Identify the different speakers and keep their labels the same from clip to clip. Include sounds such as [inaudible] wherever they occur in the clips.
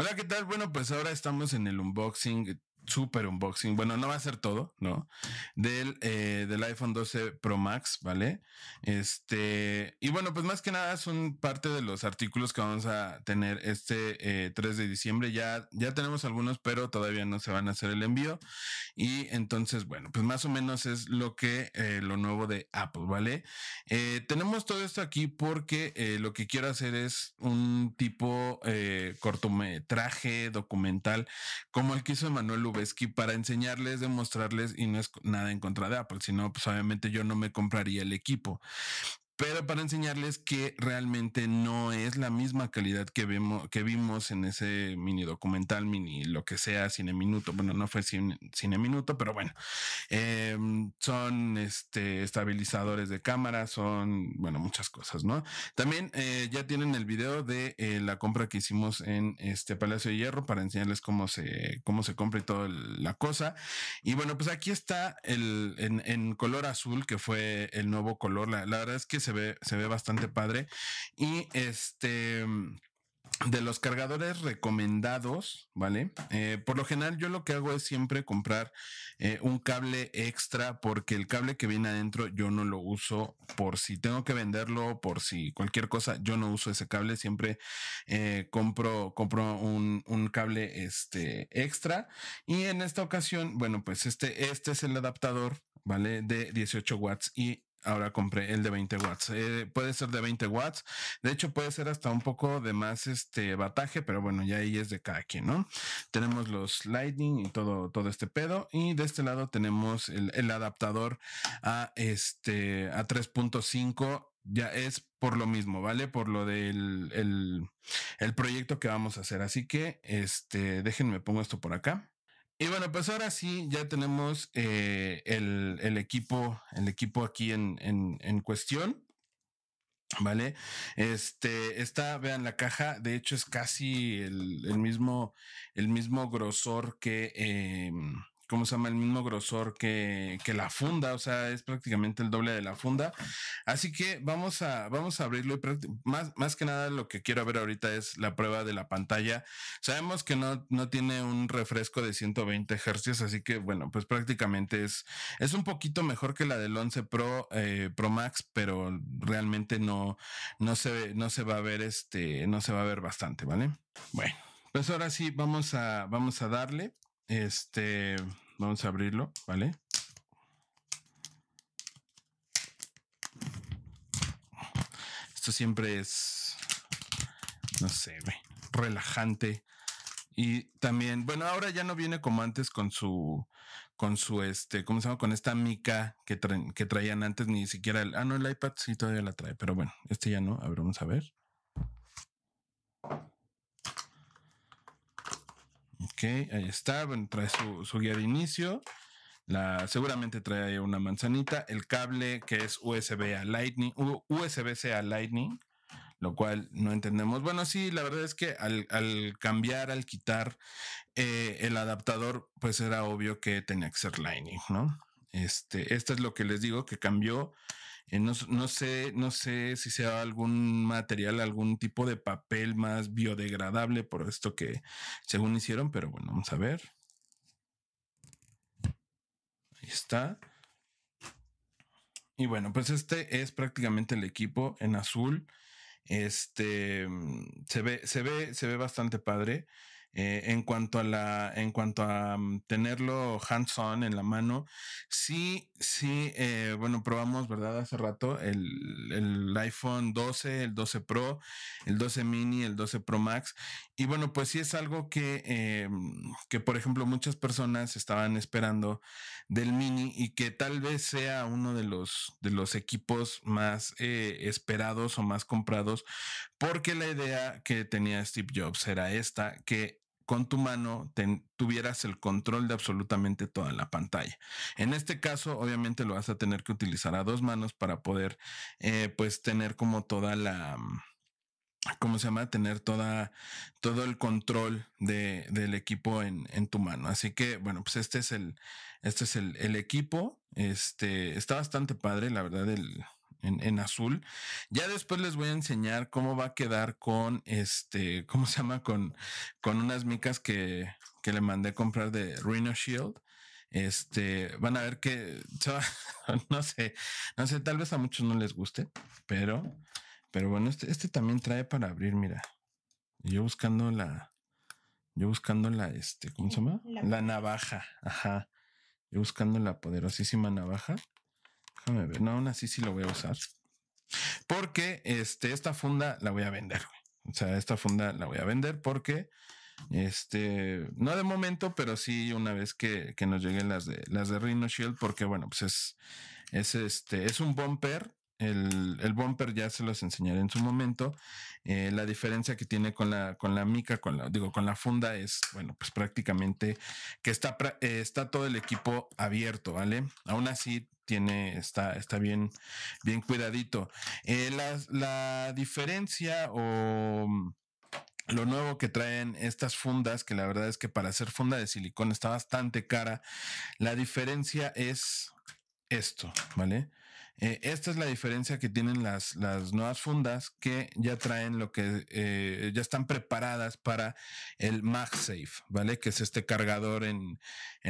Speaker 1: Hola, ¿qué tal? Bueno, pues ahora estamos en el unboxing super unboxing. Bueno, no va a ser todo, ¿no? Del, eh, del iPhone 12 Pro Max, ¿vale? Este, y bueno, pues más que nada son parte de los artículos que vamos a tener este 3 eh, de diciembre. Ya, ya tenemos algunos, pero todavía no se van a hacer el envío. Y entonces, bueno, pues más o menos es lo que eh, lo nuevo de Apple, ¿vale? tenemos todo esto aquí porque lo que quiero hacer es un tipo cortometraje documental como el que hizo Manuel V es que para enseñarles, demostrarles y no es nada en contra de Apple, sino pues obviamente yo no me compraría el equipo pero para enseñarles que realmente no es la misma calidad que vimos, que vimos en ese mini documental, mini lo que sea, cine minuto. Bueno, no fue cine, minuto, pero bueno, em, son este, estabilizadores de cámara, son, bueno, muchas cosas, ¿no? También eh, ya tienen el video de eh, la compra que hicimos en este Palacio de Hierro para enseñarles cómo se, cómo se compra y toda la cosa. Y bueno, pues aquí está el, en, color azul, que fue el nuevo color. La, la verdad es que se se ve, bastante padre. Y este mm, de los cargadores recomendados, ¿vale? Eh, por lo general yo lo que hago es siempre comprar eh, un cable extra porque el cable que viene adentro yo no lo uso por si tengo que venderlo, por si cualquier cosa, yo no uso ese cable, siempre eh, compro, compro un, un, cable este, extra. Y en esta ocasión, bueno, pues este, este es el adaptador, ¿vale? De 18 watts y Ahora compré el de 20 watts. Eh, puede ser de 20 watts. De hecho, puede ser hasta un poco de más este bataje, pero bueno, ya ahí es de cada quien, ¿no? Tenemos los Lightning y todo, todo este pedo. Y de este lado tenemos el, el adaptador a este a 3.5 ya es por lo mismo, ¿vale? Por lo del el, el, proyecto que vamos a hacer. Así que, este, déjenme pongo esto por acá. Y bueno, pues ahora sí, ya tenemos eh, el, equipo, el equipo aquí en, cuestión. ¿Vale? Este, esta, vean la caja, de hecho es casi el, mismo, el mismo grosor que, em, ¿cómo se llama? El mismo grosor que, la funda, o sea, es prácticamente el doble de la funda. Así que vamos a, vamos a abrirlo y más, más que nada lo que quiero ver ahorita es la prueba de la pantalla. Sabemos que no, no tiene un refresco de 120 Hz, así que bueno, pues prácticamente es, es un poquito mejor que la del 11 Pro, eh, Pro Max, pero realmente no, no se, no se va a ver este, no se va a ver bastante, ¿vale? Bueno. Pues ahora sí, vamos a, vamos a darle. Este, vamos a abrirlo, ¿vale? Esto siempre es, no sé, relajante. Y también, bueno, ahora ya no viene como antes con su, con su, este, ¿cómo se llama? Con esta mica que, traían antes, ni siquiera el, ah, no, el iPad sí todavía la trae, pero bueno, este ya no, a ver, vamos a ver. Ok, ahí está. trae su, guía de inicio. seguramente trae una manzanita, el cable que es USB a Lightning, USB-C a Lightning, lo cual no entendemos. Bueno, sí, la verdad es que al, cambiar, al quitar eh, el adaptador, pues era obvio que tenía que ser Lightning, ¿no? Este, este es lo que les digo que cambió eh, no, sé, no sé si sea algún material, algún tipo de papel más biodegradable por esto que según hicieron, pero bueno, vamos a ver. Ahí está. Y bueno, pues este es prácticamente el equipo en azul. Este mm, se ve, se ve, se ve bastante padre. Eh, en cuanto a la, en cuanto a mm, tenerlo hands-on en la mano, sí, sí, eh, bueno, probamos, ¿verdad? Hace rato el, iPhone 12, el 12 Pro, el 12 Mini, el 12 Pro Max. Y bueno, pues sí es algo que, eh, que por ejemplo, muchas personas estaban esperando del Mini y que tal vez sea uno de los, de los equipos más esperados o más comprados, porque la idea que tenía Steve Jobs era esta, que con tu mano tuvieras el control de absolutamente toda la pantalla. En este caso, obviamente lo vas a tener que utilizar a dos manos para poder, eh, pues, tener como toda la... ¿cómo se llama? Tener toda, todo el control del equipo en, tu mano. Así que, bueno, pues este es el, este es el, el equipo. Este está bastante padre, la verdad, el, en, azul. Ya después les voy a enseñar cómo va a quedar con este, ¿cómo se llama? Con, con unas micas que, le mandé comprar de Rhino Shield. Este, van a ver que, [laughs] no sé, no sé, tal vez a muchos no les guste, pero, pero bueno, este, este también trae para abrir, mira. Yo buscando la, yo buscando la, este, ¿cómo se llama? La, la navaja, ajá. Yo buscando la poderosísima navaja. No, aún así sí lo voy a usar. Porque este, esta funda la voy a vender, O sea, esta funda la voy a vender porque, este, no de momento, pero sí una vez que, nos lleguen las de, las de Rhino Shield, porque bueno, pues es, es este, es un bumper el, el, bumper ya se los enseñaré en su momento. Eh, la diferencia que tiene con la, con la mica, con la, digo, con la funda es, bueno, pues prácticamente que está, eh, está todo el equipo abierto, ¿vale? Aún así tiene, está, está bien, bien cuidadito. Eh, la, la diferencia o lo nuevo que traen estas fundas, que la verdad es que para hacer funda de silicón está bastante cara, la diferencia es esto, ¿vale? Eh, esta es la diferencia que tienen las, nuevas fundas que ya traen lo que eh, ya están preparadas para el MagSafe, ¿vale? Que es este cargador en,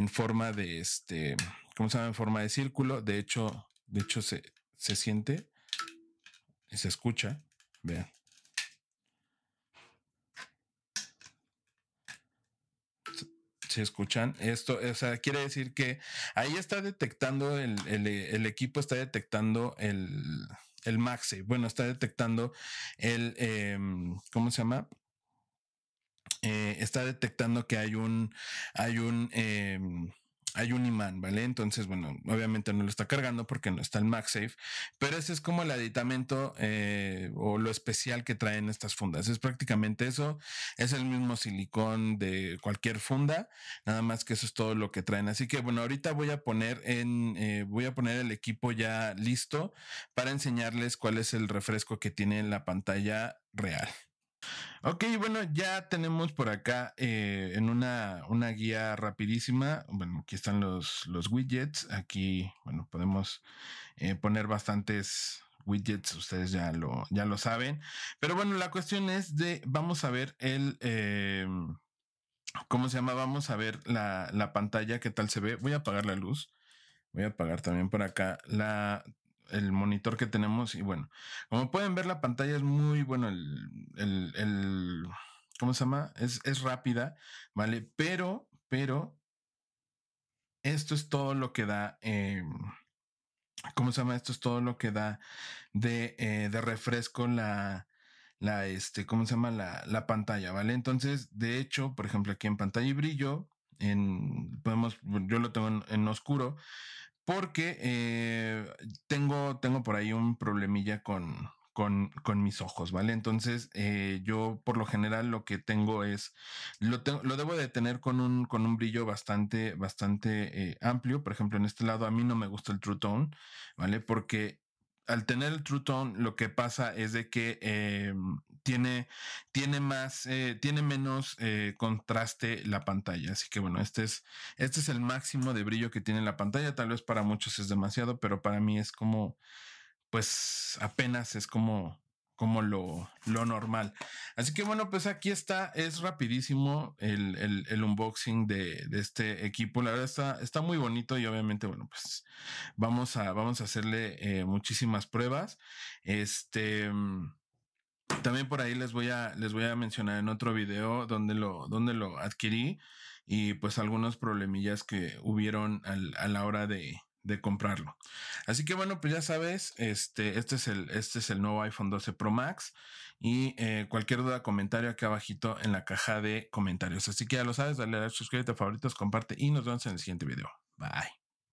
Speaker 1: forma de este, ¿cómo se llama? En forma de círculo. De hecho, de hecho se, se siente y se escucha. Vean. se escuchan esto, o sea, quiere decir que ahí está detectando, el, el, el equipo está detectando el, maxi, bueno, está detectando el, em, ¿cómo se llama? Eh, está detectando que hay un, hay un, em, hay un imán, ¿vale? Entonces, bueno, obviamente no lo está cargando porque no está el MagSafe, pero ese es como el aditamento eh, o lo especial que traen estas fundas. Es prácticamente eso, es el mismo silicón de cualquier funda, nada más que eso es todo lo que traen. Así que, bueno, ahorita voy a poner en, eh, voy a poner el equipo ya listo para enseñarles cuál es el refresco que tiene en la pantalla real. Ok, bueno, ya tenemos por acá eh, en una, guía rapidísima. Bueno, aquí están los, los widgets. Aquí, bueno, podemos eh, poner bastantes widgets, ustedes ya lo, ya lo saben. Pero bueno, la cuestión es de, vamos a ver el... Eh, ¿Cómo se llama? Vamos a ver la, la pantalla, qué tal se ve. Voy a apagar la luz. Voy a apagar también por acá la el monitor que tenemos. Y bueno, como pueden ver, la pantalla es muy bueno. El, el, el ¿cómo se llama? Es, rápida, ¿vale? Pero, pero, esto es todo lo que da. Eh, ¿Cómo se llama? Esto es todo lo que da de, eh, refresco la, la, este, ¿cómo se llama? La, pantalla, ¿vale? Entonces, de hecho, por ejemplo, aquí en pantalla y brillo, en, podemos, yo lo tengo en oscuro, porque eh, tengo, tengo por ahí un problemilla con, con, mis ojos, ¿vale? Entonces, eh, yo por lo general lo que tengo es, lo, debo de tener con un, brillo bastante, bastante eh, amplio. Por ejemplo, en este lado a mí no me gusta el True Tone, ¿vale? Porque al tener el True Tone, lo que pasa es de que em, tiene, tiene más, eh, tiene menos eh, contraste la pantalla. Así que bueno, este es, este es el máximo de brillo que tiene la pantalla. Tal vez para muchos es demasiado, pero para mí es como, pues apenas es como como lo, normal. Así que bueno, pues aquí está, es rapidísimo el, unboxing de, este equipo. La verdad está, está muy bonito y obviamente, bueno, pues vamos a, vamos a hacerle eh, muchísimas pruebas. Este... Mm, también por ahí les voy a, les voy a mencionar en otro video donde lo, lo adquirí y pues algunos problemillas que hubieron a la hora de, de comprarlo. Así que bueno, pues ya sabes, este, este, es, el, este es el nuevo iPhone 12 Pro Max y eh, cualquier duda, comentario acá abajito en la caja de comentarios. Así que ya lo sabes, dale a like, suscríbete, favoritos, comparte y nos vemos en el siguiente video. Bye.